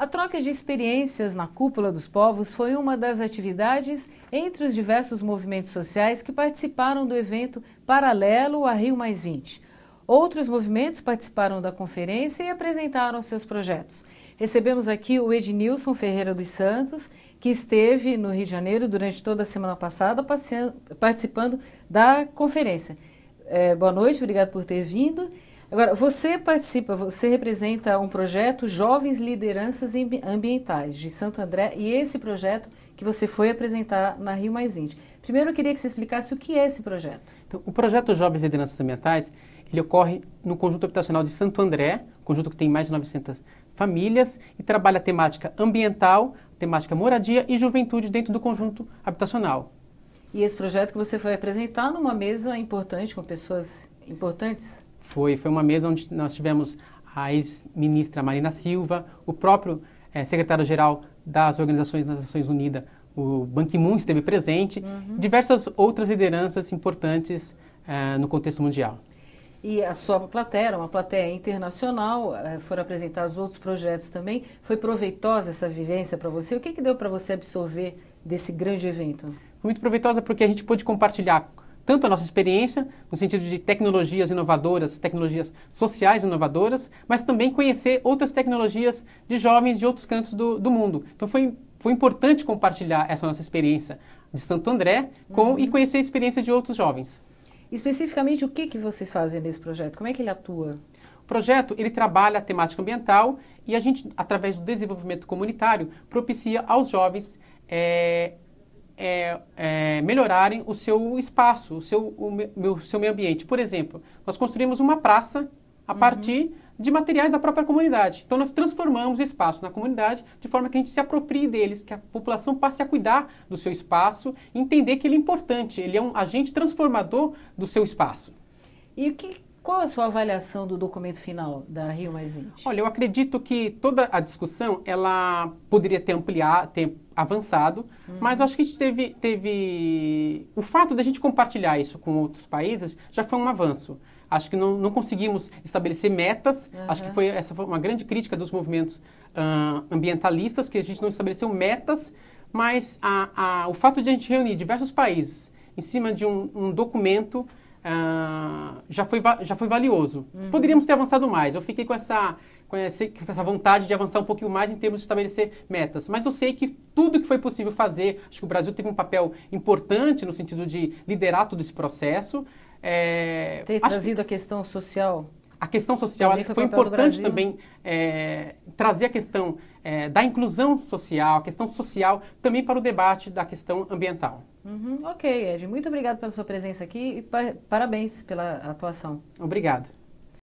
A troca de experiências na Cúpula dos Povos foi uma das atividades entre os diversos movimentos sociais que participaram do evento paralelo a Rio Outros movimentos participaram da conferência e apresentaram seus projetos. Recebemos aqui o Ednilson Ferreira dos Santos, que esteve no Rio de Janeiro durante toda a semana passada participando da conferência. É, boa noite, obrigado por ter vindo. Agora, você participa, você representa um projeto Jovens Lideranças Ambientais de Santo André e esse projeto que você foi apresentar na Rio Mais 20. Primeiro eu queria que você explicasse o que é esse projeto. Então, o projeto Jovens Lideranças Ambientais, ele ocorre no conjunto habitacional de Santo André, conjunto que tem mais de 900 famílias e trabalha a temática ambiental, temática moradia e juventude dentro do conjunto habitacional. E esse projeto que você foi apresentar numa mesa importante com pessoas importantes? Foi, foi uma mesa onde nós tivemos a ex-ministra Marina Silva, o próprio eh, secretário-geral das Organizações das Nações Unidas, o Ban Ki-moon, esteve presente, uhum. diversas outras lideranças importantes eh, no contexto mundial. E a sua plateia uma plateia internacional, eh, foram apresentados outros projetos também. Foi proveitosa essa vivência para você? O que, que deu para você absorver desse grande evento? Foi muito proveitosa porque a gente pôde compartilhar tanto a nossa experiência, no sentido de tecnologias inovadoras, tecnologias sociais inovadoras, mas também conhecer outras tecnologias de jovens de outros cantos do, do mundo. Então foi, foi importante compartilhar essa nossa experiência de Santo André com, uhum. e conhecer a experiência de outros jovens. Especificamente, o que, que vocês fazem nesse projeto? Como é que ele atua? O projeto ele trabalha a temática ambiental e a gente, através do desenvolvimento comunitário, propicia aos jovens é, é, é, melhorarem o seu espaço, o seu, o meu, o seu meio ambiente. Por exemplo, nós construímos uma praça a uhum. partir de materiais da própria comunidade. Então nós transformamos espaço na comunidade de forma que a gente se aproprie deles, que a população passe a cuidar do seu espaço, entender que ele é importante, ele é um agente transformador do seu espaço. E que, qual a sua avaliação do documento final da Rio Mais 20? Olha, eu acredito que toda a discussão ela poderia ter ampliado, ter avançado, uhum. mas acho que a gente teve, teve. O fato da gente compartilhar isso com outros países já foi um avanço. Acho que não, não conseguimos estabelecer metas. Uhum. Acho que uhum. foi essa foi uma grande crítica dos movimentos uh, ambientalistas, que a gente não estabeleceu metas, mas a, a, o fato de a gente reunir diversos países em cima de um, um documento uh, já, foi, já foi valioso. Uhum. Poderíamos ter avançado mais. Eu fiquei com essa conhecer, com essa vontade de avançar um pouquinho mais em termos de estabelecer metas. Mas eu sei que tudo que foi possível fazer, acho que o Brasil teve um papel importante no sentido de liderar todo esse processo. É, Ter trazido que... a questão social a questão social foi, foi importante também é, trazer a questão é, da inclusão social, a questão social também para o debate da questão ambiental. Uhum, ok, Ed, muito obrigado pela sua presença aqui e parabéns pela atuação. Obrigado.